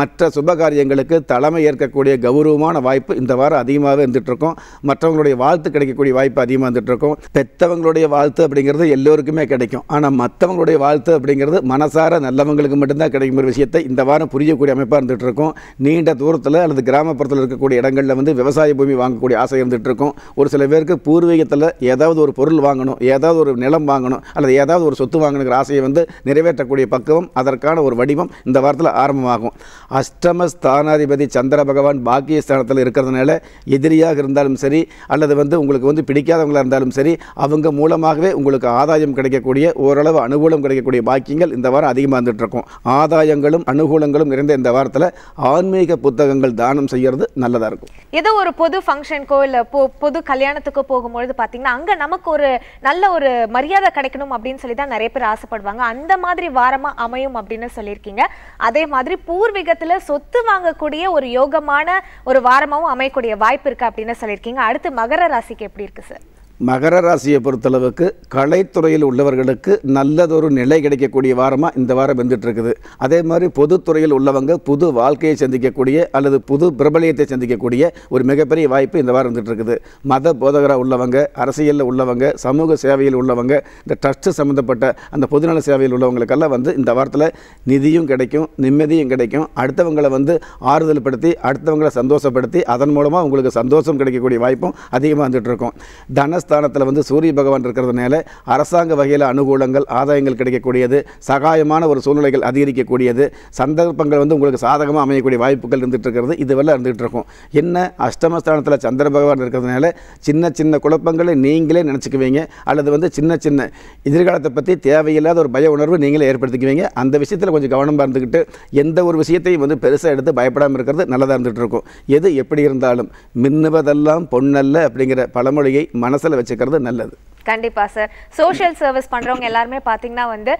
மற்ற சுப காரியங்களுக்கு தலைமை ஏற்கக்கூடிய கௌரவமான வாய்ப்பு இந்த வாரம் அதிகமாகவே இருந்துகிட்ருக்கோம் மற்றவங்களுடைய வாழ்த்து கிடைக்கக்கூடிய வாய்ப்பு அதிகமாக இருக்கும் பெற்றவங்களுடைய வாழ்த்து அப்படிங்கிறது எல்லோருக்குமே கிடைக்கும் ஆனால் மற்றவங்களுடைய வாழ்த்து அப்படிங்கிறது மனசார நல்லவங்களுக்கு மட்டும்தான் கிடைக்கும் ஒரு விஷயத்தை இந்த வாரம் புரியக்கூடிய அமைப்பாக இருந்துட்டு இருக்கும் நீண்ட தூரத்தில் அல்லது கிராமப்புறத்தில் இருக்கக்கூடிய இடங்களில் வந்து விவசாய பூமி வாங்கக்கூடிய ஆசை இருந்துட்டு இருக்கும் ஒரு சில பேருக்கு பூர்வீகத்தில் ஏதாவது ஒரு பொருள் வாங்கணும் ஏதாவது ஒரு நிலம் வாங்கணும் அல்லது ஏதாவது ஒரு சொத்து வாங்கணுங்கிற ஆசையை வந்து நிறைவேற்றக்கூடிய பக்குவம் அதற்கான ஒரு வடிவம் இந்த வாரத்தில் ஆரம்பமாகும் அஷ்டம ஸ்தானாதிபதி சந்திர பகவான் பாக்கிய ஸ்தானத்தில் இருக்கிறதுனால எதிரியாக இருந்தாலும் சரி அல்லது வந்து உங்களுக்கு வந்து பிடிக்காதவங்களாக இருந்தாலும் சரி அவங்க மூலமாகவே உங்களுக்கு ஆதாயம் கிடைக்கக்கூடிய ஓரளவு அனுகூலம் கிடைக்கக்கூடிய பாக்கியங்கள் இந்த வாரம் அதிகமாக இருந்துட்டுருக்கும் ஆதாயங்களும் அனுகூலங்களும் நிறைந்த இந்த வாரத்தில் ஆன்மீக புத்தகங்கள் தானம் செய்கிறது நல்லதாக இருக்கும் ஏதோ ஒரு பொது ஃபங்க்ஷனுக்கோ இல்லை பொது கல்யாணத்துக்கோ போகும்பொழுது பார்த்தீங்கன்னா அங்கே நமக்கு ஒரு நல்ல ஒரு மரியாதை கிடைக்கணும் அப்படின்னு சொல்லி தான் நிறைய பேர் ஆசைப்படுவாங்க அந்த மாதிரி வாரமாக அமையும் அப்படின்னு சொல்லியிருக்கீங்க அதே மாதிரி பூர்வீகத்தில் சொத்து வாங்கக்கூடிய ஒரு யோகமான ஒரு வாரமாகவும் அமையக்கூடிய வாய்ப்பு இருக்கு அப்படின்னு சொல்லியிருக்கீங்க அடுத்து மகர ராசிக்கு எப்படி இருக்குது சார் மகர ராசியை பொறுத்தளவுக்கு கலைத்துறையில் உள்ளவர்களுக்கு நல்லதொரு நிலை கிடைக்கக்கூடிய வாரமாக இந்த வாரம் வந்துட்டுருக்குது அதே மாதிரி பொதுத்துறையில் உள்ளவங்க புது வாழ்க்கையை சந்திக்கக்கூடிய அல்லது புது பிரபலியத்தை சந்திக்கக்கூடிய ஒரு மிகப்பெரிய வாய்ப்பு இந்த வாரம் வந்துட்டுருக்குது மத போதகராக உள்ளவங்க அரசியலில் உள்ளவங்க சமூக சேவையில் உள்ளவங்க இந்த ட்ரஸ்ட்டு சம்மந்தப்பட்ட அந்த பொதுநல சேவையில் உள்ளவங்களுக்கெல்லாம் வந்து இந்த வாரத்தில் நிதியும் கிடைக்கும் நிம்மதியும் கிடைக்கும் அடுத்தவங்களை வந்து ஆறுதல் படுத்தி அடுத்தவங்களை சந்தோஷப்படுத்தி அதன் மூலமாக உங்களுக்கு சந்தோஷம் கிடைக்கக்கூடிய வாய்ப்பும் அதிகமாக வந்துட்டுருக்கும் தன ஸ்தானத்தில் வந்து சூரிய பகவான் இருக்கிறதுனால அரசாங்க வகையில் அனுகூலங்கள் ஆதாயங்கள் கிடைக்கக்கூடியது சகாயமான ஒரு சூழ்நிலைகள் அதிகரிக்கக்கூடியது சந்தர்ப்பங்கள் வந்து உங்களுக்கு சாதகமாக அமையக்கூடிய வாய்ப்புகள் இருந்துகிட்டு இருக்கிறது இதுவெல்லாம் இருந்துகிட்டு இருக்கும் என்ன அஷ்டமஸ்தானத்தில் சந்திர பகவான் இருக்கிறதுனால சின்ன சின்ன குழப்பங்களை நீங்களே நினச்சிக்குவீங்க அல்லது வந்து சின்ன சின்ன எதிர்காலத்தை பற்றி தேவையில்லாத ஒரு பய உணர்வு நீங்களே ஏற்படுத்திக்குவீங்க அந்த விஷயத்தில் கொஞ்சம் கவனமாக இருந்துக்கிட்டு எந்த ஒரு விஷயத்தையும் வந்து பெருசாக எடுத்து பயப்படாமல் இருக்கிறது நல்லதாக இருந்துகிட்டு இருக்கும் எது எப்படி இருந்தாலும் மின்னுவதெல்லாம் பொன்னல்ல அப்படிங்கிற பழமொழியை மனசில் கண்ட்ரோலில் வச்சுக்கிறது நல்லது கண்டிப்பா சார் சோஷியல் சர்வீஸ் பண்றவங்க எல்லாருமே பாத்தீங்கன்னா வந்து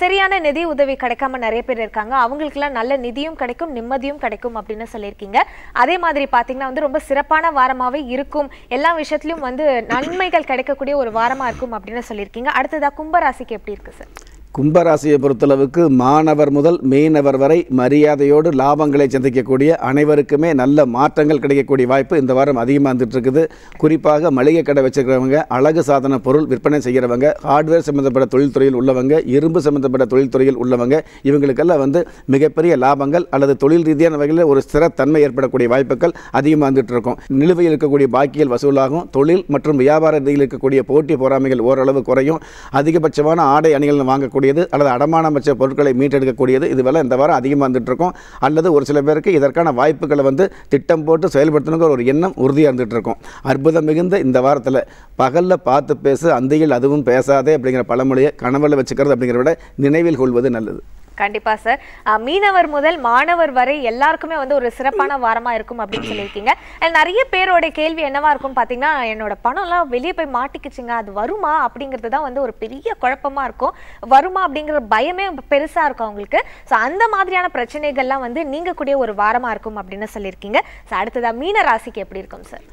சரியான நிதி உதவி கிடைக்காம நிறைய பேர் இருக்காங்க அவங்களுக்கு எல்லாம் நல்ல நிதியும் கிடைக்கும் நிம்மதியும் கிடைக்கும் அப்படின்னு சொல்லியிருக்கீங்க அதே மாதிரி பாத்தீங்கன்னா வந்து ரொம்ப சிறப்பான வாரமாவே இருக்கும் எல்லா விஷயத்திலும் வந்து நன்மைகள் கிடைக்கக்கூடிய ஒரு வாரமா இருக்கும் அப்படின்னு சொல்லியிருக்கீங்க அடுத்ததா கும்பராசிக்கு எப்படி இருக்கு சார் கும்பராசியை பொறுத்தளவுக்கு மாணவர் முதல் மீனவர் வரை மரியாதையோடு லாபங்களை சந்திக்கக்கூடிய அனைவருக்குமே நல்ல மாற்றங்கள் கிடைக்கக்கூடிய வாய்ப்பு இந்த வாரம் அதிகமாக வந்துட்டுருக்குது குறிப்பாக மளிகை கடை வச்சுருக்கிறவங்க அழகு சாதன பொருள் விற்பனை செய்கிறவங்க ஹார்ட்வேர் சம்மந்தப்பட்ட தொழில்துறையில் உள்ளவங்க இரும்பு சம்மந்தப்பட்ட தொழில்துறையில் உள்ளவங்க இவங்களுக்கெல்லாம் வந்து மிகப்பெரிய லாபங்கள் அல்லது தொழில் ரீதியான வகையில் ஒரு ஸ்திரத்தன்மை ஏற்படக்கூடிய வாய்ப்புகள் அதிகமாக வந்துட்டு இருக்கும் நிலுவையில் இருக்கக்கூடிய பாக்கியல் வசூலாகும் தொழில் மற்றும் வியாபார ரீதியில் இருக்கக்கூடிய போட்டி பொறாமைகள் ஓரளவு குறையும் அதிகபட்சமான ஆடை அணிகள் வாங்கக்கூடிய செய்யக்கூடியது அல்லது அடமானம் வச்ச பொருட்களை மீட்டெடுக்கக்கூடியது இது வேலை இந்த வாரம் அதிகமாக வந்துட்டுருக்கும் அல்லது ஒரு சில பேருக்கு இதற்கான வாய்ப்புகளை வந்து திட்டம் போட்டு செயல்படுத்தணுங்கிற ஒரு எண்ணம் உறுதியாக இருக்கும் அற்புதம் மிகுந்த இந்த வாரத்தில் பகலில் பார்த்து பேசு அந்தையில் அதுவும் பேசாதே அப்படிங்கிற பழமொழியை கனவில் வச்சுக்கிறது அப்படிங்கிற விட நினைவில் கொள்வது நல்லது கண்டிப்பா சார் மீனவர் முதல் மாணவர் வரை எல்லாருக்குமே வந்து ஒரு சிறப்பான வாரமா இருக்கும் அப்படின்னு சொல்லியிருக்கீங்க நிறைய பேரோட கேள்வி என்னவா இருக்கும் பாத்தீங்கன்னா என்னோட பணம் எல்லாம் வெளியே போய் மாட்டிக்குச்சுங்க அது வருமா அப்படிங்கிறது தான் வந்து ஒரு பெரிய குழப்பமா இருக்கும் வருமா அப்படிங்கிற பயமே பெருசா இருக்கும் அவங்களுக்கு ஸோ அந்த மாதிரியான பிரச்சனைகள்லாம் வந்து நீங்க கூடிய ஒரு வாரமா இருக்கும் அப்படின்னு சொல்லியிருக்கீங்க ஸோ அடுத்ததா மீன ராசிக்கு எப்படி இருக்கும் சார்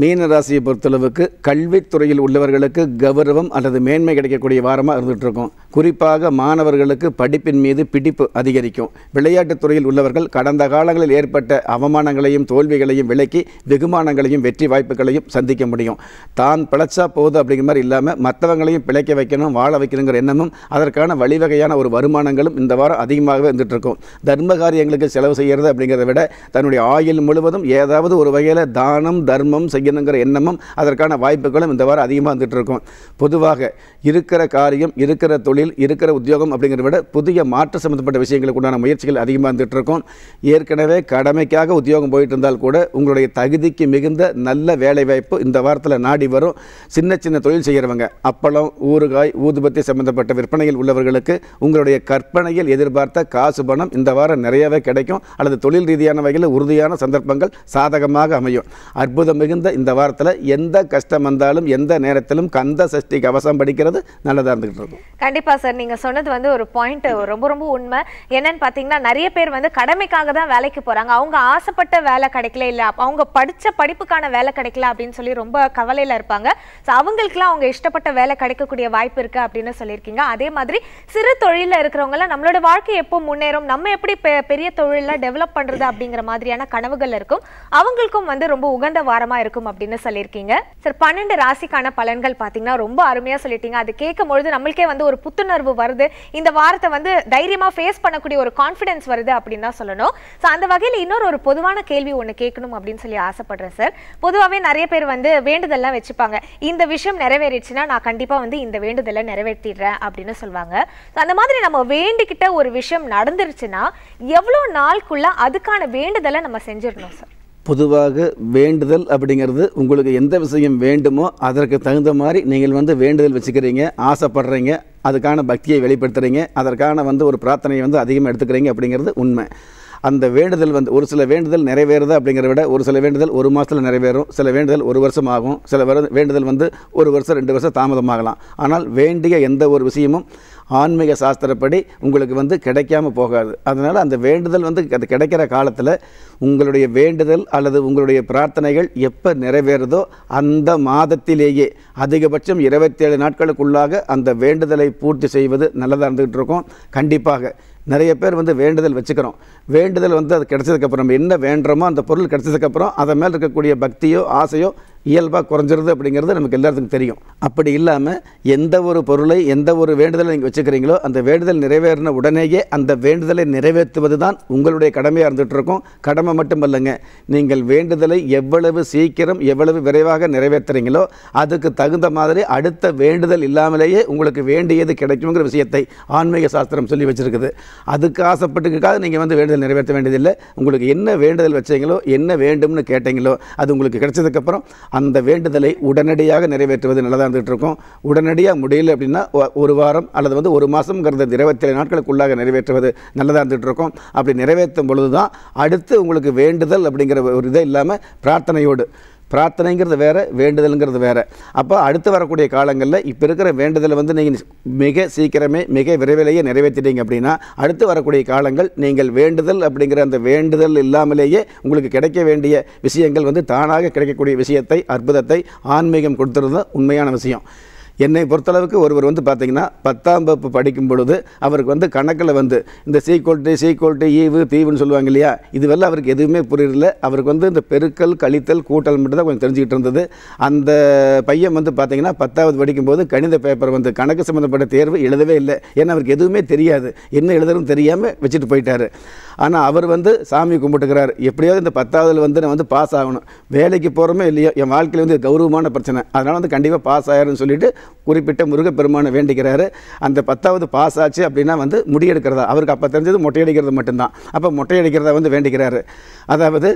மீனராசியை பொறுத்தளவுக்கு கல்வித்துறையில் உள்ளவர்களுக்கு கௌரவம் அல்லது மேன்மை கிடைக்கக்கூடிய வாரமாக இருந்துகிட்ருக்கும் குறிப்பாக மாணவர்களுக்கு படிப்பின் மீது பிடிப்பு அதிகரிக்கும் விளையாட்டுத் துறையில் உள்ளவர்கள் கடந்த காலங்களில் ஏற்பட்ட அவமானங்களையும் தோல்விகளையும் விலக்கி வெகுமானங்களையும் வெற்றி வாய்ப்புகளையும் சந்திக்க முடியும் தான் பிழைச்சா போதும் அப்படிங்கிற மாதிரி இல்லாமல் மற்றவங்களையும் பிழைக்க வைக்கணும் வாழ வைக்கணுங்கிற எண்ணமும் அதற்கான வழிவகையான ஒரு வருமானங்களும் இந்த வாரம் அதிகமாகவே இருந்துகிட்ருக்கும் தர்ம காரியங்களுக்கு செலவு செய்கிறது அப்படிங்கிறத விட தன்னுடைய ஆயுள் முழுவதும் ஏதாவது ஒரு வகையில் தானம் தர்மம் செய்யணுங்கிற எண்ணமும் அதற்கான வாய்ப்புகளும் இந்த வாரம் அதிகமாக வந்துட்டு இருக்கும் பொதுவாக இருக்கிற காரியம் இருக்கிற தொழில் இருக்கிற உத்தியோகம் அப்படிங்கிறத விட புதிய மாற்று சம்மந்தப்பட்ட விஷயங்களுக்கு உண்டான முயற்சிகள் அதிகமாக வந்துட்டு இருக்கும் ஏற்கனவே கடமைக்காக உத்தியோகம் போயிட்டு இருந்தால் கூட உங்களுடைய தகுதிக்கு மிகுந்த நல்ல வேலைவாய்ப்பு இந்த வாரத்தில் நாடி வரும் சின்ன சின்ன தொழில் செய்கிறவங்க அப்பளம் ஊறுகாய் ஊதுபத்தி சம்மந்தப்பட்ட விற்பனையில் உள்ளவர்களுக்கு உங்களுடைய கற்பனையில் எதிர்பார்த்த காசு பணம் இந்த வாரம் நிறையவே கிடைக்கும் அல்லது தொழில் ரீதியான வகையில் உறுதியான சந்தர்ப்பங்கள் சாதகமாக அமையும் அற்புதம் மிகுந்த இந்த இந்த வாரத்தில் எந்த கஷ்டம் வந்தாலும் எந்த நேரத்திலும் கந்த சஷ்டி கவசம் படிக்கிறது நல்லதாக இருந்துகிட்டு இருக்கும் கண்டிப்பாக சார் நீங்கள் சொன்னது வந்து ஒரு பாயிண்ட் ரொம்ப ரொம்ப உண்மை என்னன்னு பார்த்தீங்கன்னா நிறைய பேர் வந்து கடமைக்காக தான் வேலைக்கு போகிறாங்க அவங்க ஆசைப்பட்ட வேலை கிடைக்கல இல்லை அவங்க படித்த படிப்புக்கான வேலை கிடைக்கல அப்படின்னு சொல்லி ரொம்ப கவலையில் இருப்பாங்க ஸோ அவங்களுக்குலாம் அவங்க இஷ்டப்பட்ட வேலை கிடைக்கக்கூடிய வாய்ப்பு இருக்குது அப்படின்னு சொல்லியிருக்கீங்க அதே மாதிரி சிறு தொழிலில் இருக்கிறவங்களாம் நம்மளோட வாழ்க்கை எப்போ முன்னேறும் நம்ம எப்படி பெரிய தொழிலில் டெவலப் பண்ணுறது அப்படிங்கிற மாதிரியான கனவுகள் இருக்கும் அவங்களுக்கும் வந்து ரொம்ப உகந்த வாரமாக இருக்கும் இருக்கும் அப்படின்னு சொல்லியிருக்கீங்க சார் பன்னெண்டு ராசிக்கான பலன்கள் பார்த்தீங்கன்னா ரொம்ப அருமையாக சொல்லிட்டீங்க அது கேட்கும் பொழுது நம்மளுக்கே வந்து ஒரு புத்துணர்வு வருது இந்த வாரத்தை வந்து தைரியமாக ஃபேஸ் பண்ணக்கூடிய ஒரு கான்ஃபிடன்ஸ் வருது அப்படின்னு தான் சொல்லணும் ஸோ அந்த வகையில் இன்னொரு ஒரு பொதுவான கேள்வி ஒன்று கேட்கணும் அப்படின்னு சொல்லி ஆசைப்படுறேன் சார் பொதுவாகவே நிறைய பேர் வந்து வேண்டுதல்லாம் வச்சுப்பாங்க இந்த விஷயம் நிறைவேறிச்சுன்னா நான் கண்டிப்பாக வந்து இந்த வேண்டுதலை நிறைவேற்றிடுறேன் அப்படின்னு சொல்லுவாங்க ஸோ அந்த மாதிரி நம்ம வேண்டிக்கிட்ட ஒரு விஷயம் நடந்துருச்சுன்னா எவ்வளோ நாளுக்குள்ள அதுக்கான வேண்டுதலை நம்ம செஞ்சிடணும் சார் பொதுவாக வேண்டுதல் அப்படிங்கிறது உங்களுக்கு எந்த விஷயம் வேண்டுமோ அதற்கு தகுந்த மாதிரி நீங்கள் வந்து வேண்டுதல் வச்சுக்கிறீங்க ஆசைப்படுறீங்க அதுக்கான பக்தியை வெளிப்படுத்துகிறீங்க அதற்கான வந்து ஒரு பிரார்த்தனையை வந்து அதிகமாக எடுத்துக்கிறீங்க அப்படிங்கிறது உண்மை அந்த வேண்டுதல் வந்து ஒரு சில வேண்டுதல் நிறைவேறுது அப்படிங்கிறத விட ஒரு சில வேண்டுதல் ஒரு மாதத்தில் நிறைவேறும் சில வேண்டுதல் ஒரு வருஷம் ஆகும் சில வேண்டுதல் வந்து ஒரு வருஷம் ரெண்டு வருஷம் தாமதமாகலாம் ஆனால் வேண்டிய எந்த ஒரு விஷயமும் ஆன்மீக சாஸ்திரப்படி உங்களுக்கு வந்து கிடைக்காம போகாது அதனால் அந்த வேண்டுதல் வந்து அது கிடைக்கிற காலத்தில் உங்களுடைய வேண்டுதல் அல்லது உங்களுடைய பிரார்த்தனைகள் எப்போ நிறைவேறுதோ அந்த மாதத்திலேயே அதிகபட்சம் இருபத்தேழு நாட்களுக்குள்ளாக அந்த வேண்டுதலை பூர்த்தி செய்வது நல்லதாக இருந்துக்கிட்டு இருக்கோம் கண்டிப்பாக நிறைய பேர் வந்து வேண்டுதல் வச்சுக்கிறோம் வேண்டுதல் வந்து அது கிடச்சதுக்கப்புறம் நம்ம என்ன வேண்டுறோமோ அந்த பொருள் கிடச்சதுக்கப்புறம் அதை மேலே இருக்கக்கூடிய பக்தியோ ஆசையோ இயல்பாக குறைஞ்சிருது அப்படிங்கிறது நமக்கு எல்லாத்துக்கும் தெரியும் அப்படி இல்லாமல் எந்த ஒரு பொருளை எந்த ஒரு வேண்டுதலை நீங்கள் வச்சுக்கிறீங்களோ அந்த வேண்டுதல் நிறைவேறின உடனேயே அந்த வேண்டுதலை நிறைவேற்றுவது தான் உங்களுடைய கடமையாக இருந்துகிட்டு இருக்கும் கடமை இல்லைங்க நீங்கள் வேண்டுதலை எவ்வளவு சீக்கிரம் எவ்வளவு விரைவாக நிறைவேற்றுறீங்களோ அதுக்கு தகுந்த மாதிரி அடுத்த வேண்டுதல் இல்லாமலேயே உங்களுக்கு வேண்டியது கிடைக்குங்கிற விஷயத்தை ஆன்மீக சாஸ்திரம் சொல்லி வச்சுருக்குது அதுக்கு ஆசைப்பட்டுக்காக நீங்கள் வந்து வேண்டுதல் நிறைவேற்ற வேண்டியதில்லை உங்களுக்கு என்ன வேண்டுதல் வச்சீங்களோ என்ன வேண்டும்னு கேட்டீங்களோ அது உங்களுக்கு கிடைச்சதுக்கப்புறம் அந்த வேண்டுதலை உடனடியாக நிறைவேற்றுவது நல்லதாக இருந்துகிட்டு இருக்கும் உடனடியாக முடியல அப்படின்னா ஒரு வாரம் அல்லது வந்து ஒரு மாதம்ங்கிறது இருபத்தேழு நாட்களுக்குள்ளாக நிறைவேற்றுவது நல்லதாக இருந்துகிட்டு இருக்கும் அப்படி நிறைவேற்றும் பொழுது தான் அடுத்து உங்களுக்கு வேண்டுதல் அப்படிங்கிற ஒரு இதை இல்லாமல் பிரார்த்தனையோடு பிரார்த்தனைங்கிறது வேறு வேண்டுதலுங்கிறது வேறு அப்போ அடுத்து வரக்கூடிய காலங்களில் இப்போ இருக்கிற வேண்டுதலை வந்து நீங்கள் மிக சீக்கிரமே மிக விரைவிலேயே நிறைவேற்றிட்டீங்க அப்படின்னா அடுத்து வரக்கூடிய காலங்கள் நீங்கள் வேண்டுதல் அப்படிங்கிற அந்த வேண்டுதல் இல்லாமலேயே உங்களுக்கு கிடைக்க வேண்டிய விஷயங்கள் வந்து தானாக கிடைக்கக்கூடிய விஷயத்தை அற்புதத்தை ஆன்மீகம் கொடுத்துருந்த உண்மையான விஷயம் என்னை பொறுத்தளவுக்கு ஒருவர் வந்து பார்த்திங்கன்னா பத்தாம் வகுப்பு படிக்கும் பொழுது அவருக்கு வந்து கணக்கில் வந்து இந்த சீக்கோல்ட்டு சீக்கோல்ட்டு ஈவு தீவுன்னு சொல்லுவாங்க இல்லையா இதுவெல்லாம் அவருக்கு எதுவுமே புரியல அவருக்கு வந்து இந்த பெருக்கல் கழித்தல் கூட்டல் மட்டும் தான் கொஞ்சம் தெரிஞ்சுக்கிட்டு இருந்தது அந்த பையன் வந்து பார்த்திங்கன்னா பத்தாவது படிக்கும்போது கணித பேப்பர் வந்து கணக்கு சம்மந்தப்பட்ட தேர்வு எழுதவே இல்லை ஏன்னா அவருக்கு எதுவுமே தெரியாது என்ன எழுதுறதும் தெரியாமல் வச்சுட்டு போயிட்டார் ஆனால் அவர் வந்து சாமி கும்பிட்டுக்கிறார் எப்படியாவது இந்த பத்தாவதில் வந்து நான் வந்து பாஸ் ஆகணும் வேலைக்கு போகிறோமே இல்லையோ என் வாழ்க்கையில் வந்து கௌரவமான பிரச்சனை அதனால் வந்து கண்டிப்பாக பாஸ் ஆகிருன்னு சொல்லிட்டு குறிப்பிட்ட முருகப்பெருமானை வேண்டிக்கிறாரு அந்த பத்தாவது பாஸ் ஆச்சு அப்படின்னா வந்து முடியெடுக்கிறதா அவருக்கு அப்போ தெரிஞ்சது மொட்டையடிக்கிறது மட்டும்தான் அப்போ மொட்டையடிக்கிறதா வந்து வேண்டிக்கிறாரு அதாவது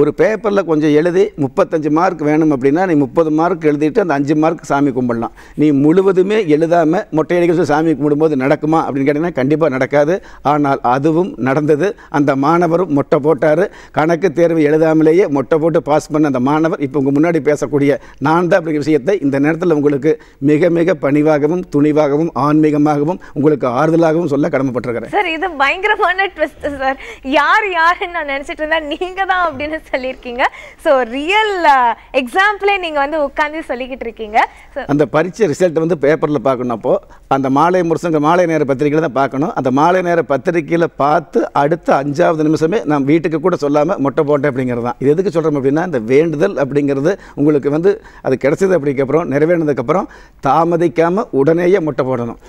ஒரு பேப்பரில் கொஞ்சம் எழுதி முப்பத்தஞ்சு மார்க் வேணும் அப்படின்னா நீ முப்பது மார்க் எழுதிட்டு அந்த அஞ்சு மார்க் சாமி கும்பிடலாம் நீ முழுவதுமே எழுதாமல் மொட்டையடிக்க சாமி கும்பிடும்போது நடக்குமா அப்படின்னு கேட்டிங்கன்னா கண்டிப்பாக நடக்காது ஆனால் அதுவும் நடந்தது அந்த மாணவரும் மொட்டை போட்டார் கணக்கு தேர்வு எழுதாமலேயே மொட்டை போட்டு பாஸ் பண்ண அந்த மாணவர் இப்போ உங்கள் முன்னாடி பேசக்கூடிய நான் தான் அப்படிங்கிற விஷயத்தை இந்த நேரத்தில் உங்களுக்கு மிக மிக பணிவாகவும் துணிவாகவும் ஆன்மீகமாகவும் உங்களுக்கு ஆறுதலாகவும் சொல்ல கடமைப்பட்டிருக்கிறேன் சார் இது பயங்கரமான ட்விஸ்ட் சார் யார் யாருன்னு நான் நினச்சிட்டு இருந்தேன் நீங்கள் தான் அப்படின்னு சொல்லியிருக்கீங்க ஸோ ரியல் எக்ஸாம்பிளே நீங்கள் வந்து உட்காந்து சொல்லிக்கிட்டு இருக்கீங்க அந்த பரீட்சை ரிசல்ட் வந்து பேப்பரில் பார்க்கணும் அப்போது அந்த மாலை முரசுங்கிற மாலை நேர பத்திரிகையில் தான் பார்க்கணும் அந்த மாலை நேர பத்திரிக்கையில் பார்த்து அடுத்த அஞ்சாவது நிமிஷமே நான் வீட்டுக்கு கூட சொல்லாமல் மொட்டை போட்டேன் அப்படிங்கிறது தான் இது எதுக்கு சொல்கிறோம் அப்படின்னா இந்த வேண்டுதல் அப்படிங்கிறது உங்களுக்கு வந்து அது கிடைச்சது அப்படிக்கப்புறம் நிறைவேறினதுக்கப்புறம் தாமதிக்காமல் உடனேயே மொட்டை போடணும்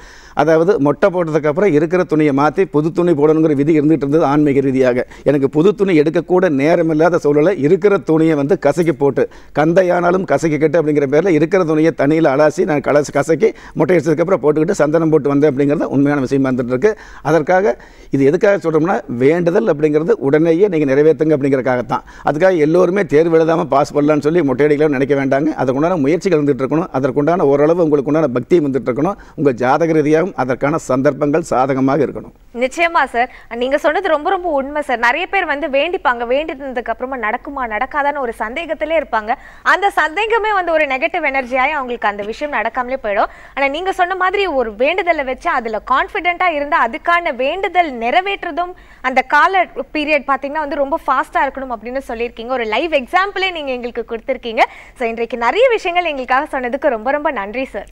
அதாவது மொட்டை போட்டதுக்கப்புறம் இருக்கிற துணியை மாற்றி புது துணி போடணுங்கிற விதி இருந்துகிட்டு இருந்தது ஆன்மீக ரீதியாக எனக்கு புது துணி எடுக்கக்கூட நேரம் இல்லாத சூழலை இருக்கிற துணியை வந்து கசக்கி போட்டு கந்தையானாலும் கசக்கிக்கிட்டு அப்படிங்கிற பேரில் இருக்கிற துணியை தண்ணியில் அலாசி நான் கலசி கசக்கி மொட்டை எடுத்ததுக்கப்புறம் போட்டுக்கிட்டு சந்தனம் போட்டு வந்தேன் அப்படிங்கிறது உண்மையான விஷயமா இருந்துகிட்ருக்கு அதற்காக இது எதுக்காக சொல்கிறோம்னா வேண்டுதல் அப்படிங்கிறது உடனேயே நீங்கள் நிறைவேற்றுங்க அப்படிங்கிறக்காகத்தான் அதுக்காக எல்லோருமே தேர்வு எழுதாமல் பாஸ் பண்ணலான்னு சொல்லி மொட்டையடிகளும் நினைக்க வேண்டாங்க அதற்குண்டான முயற்சிகள் இருந்துகிட்டு இருக்கணும் அதற்குண்டான ஓரளவு உங்களுக்கு உண்டான பக்தியும் வந்துட்டு இருக்கணும் உங்கள் ஜாதக ரீதியாகவும் அதற்கான சந்தர்ப்பங்கள் சாதகமாக இருக்கணும் நிச்சயமா சார் நீங்க சொன்னது ரொம்ப ரொம்ப உண்மை சார் நிறைய பேர் வந்து வேண்டிப்பாங்க வேண்டினதுக்கு அப்புறமா நடக்குமா நடக்காதான்னு ஒரு சந்தேகத்திலே இருப்பாங்க அந்த சந்தேகமே வந்து ஒரு நெகட்டிவ் எனர்ஜியாகி அவங்களுக்கு அந்த விஷயம் நடக்காமலே போயிடும் ஆனால் நீங்க சொன்ன மாதிரி ஒரு வேண்டுதலை வச்சு அதில் கான்ஃபிடென்ட்டாக இருந்தால் அதுக்கான வேண்டுதல் நிறைவேற்றுறதும் அந்த கால பீரியட் பார்த்தீங்கன்னா வந்து ரொம்ப ஃபாஸ்ட்டாக இருக்கணும் அப்படின்னு சொல்லியிருக்கீங்க ஒரு லைவ் எக்ஸாம்பிளே நீங்கள் எங்களுக்கு கொடுத்துருக்கீங்க ஸோ இன்றைக்கு நிறைய விஷயங்கள் எங்களுக்காக சொன்னதுக்கு ரொம்ப ரொம்ப நன்றி சார்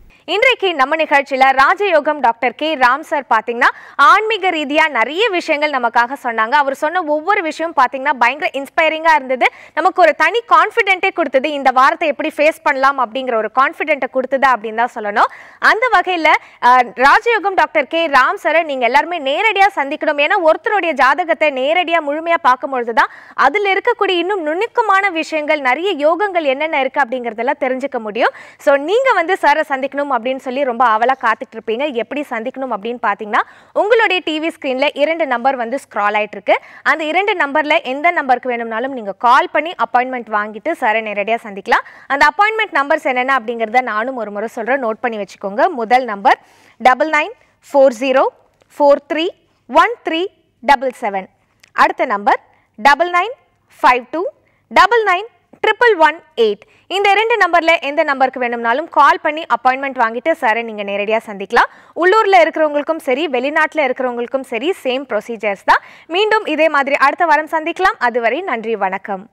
இன்றைக்கு நம்ம நிகழ்ச்சியில ராஜயோகம் டாக்டர் கே ராம் சார் பாத்தீங்கன்னா ஆன்மீக ரீதியா நிறைய விஷயங்கள் நமக்காக சொன்னாங்க அவர் சொன்ன ஒவ்வொரு விஷயம் பாத்தீங்கன்னா பயங்கர இன்ஸ்பைரிங்கா இருந்தது நமக்கு ஒரு தனி கான்ஃபிடென்ட்டே கொடுத்தது இந்த வாரத்தை எப்படி ஃபேஸ் பண்ணலாம் அப்படிங்கிற ஒரு கான்பிடென்ட்டை கொடுத்தது அப்படின்னு தான் சொல்லணும் அந்த வகையில ராஜயோகம் டாக்டர் கே ராம் சாரை நீங்க எல்லாருமே நேரடியா சந்திக்கணும் ஏன்னா ஒருத்தருடைய ஜாதகத்தை நேரடியா முழுமையா பார்க்கும் பொழுதுதான் அதுல இருக்கக்கூடிய இன்னும் நுணுக்கமான விஷயங்கள் நிறைய யோகங்கள் என்னென்ன இருக்கு அப்படிங்கறதெல்லாம் தெரிஞ்சுக்க முடியும் சோ நீங்க வந்து சாரை சந்திக்கணும் அப்படின்னு சொல்லி ரொம்ப அவலாக காத்துட்டு இருப்பீங்க எப்படி சந்திக்கணும் அப்படின்னு பார்த்தீங்கன்னா உங்களுடைய டிவி ஸ்க்ரீனில் இரண்டு நம்பர் வந்து ஸ்க்ரால் ஆகிட்டுருக்கு அந்த இரண்டு நம்பரில் எந்த நம்பருக்கு வேணும்னாலும் நீங்கள் கால் பண்ணி அப்பாயின்மெண்ட் வாங்கிட்டு சாரை நேரடியாக சந்திக்கலாம் அந்த அப்பாயின்மெண்ட் நம்பர்ஸ் என்னென்ன அப்படிங்கிறத நானும் ஒரு முறை சொல்கிறேன் நோட் பண்ணி வச்சுக்கோங்க முதல் number double nine four zero four three one three double seven அடுத்த number double nine five two double nine triple one eight இந்த ரெண்டு நம்பரில் எந்த நம்பருக்கு வேணும்னாலும் கால் பண்ணி அப்பாயின்மெண்ட் வாங்கிட்டு சாரை நீங்கள் நேரடியாக சந்திக்கலாம் உள்ளூரில் இருக்கிறவங்களுக்கும் சரி வெளிநாட்டில் இருக்கிறவங்களுக்கும் சரி சேம் ப்ரொசீஜர்ஸ் தான் மீண்டும் இதே மாதிரி அடுத்த வாரம் சந்திக்கலாம் அதுவரை நன்றி வணக்கம்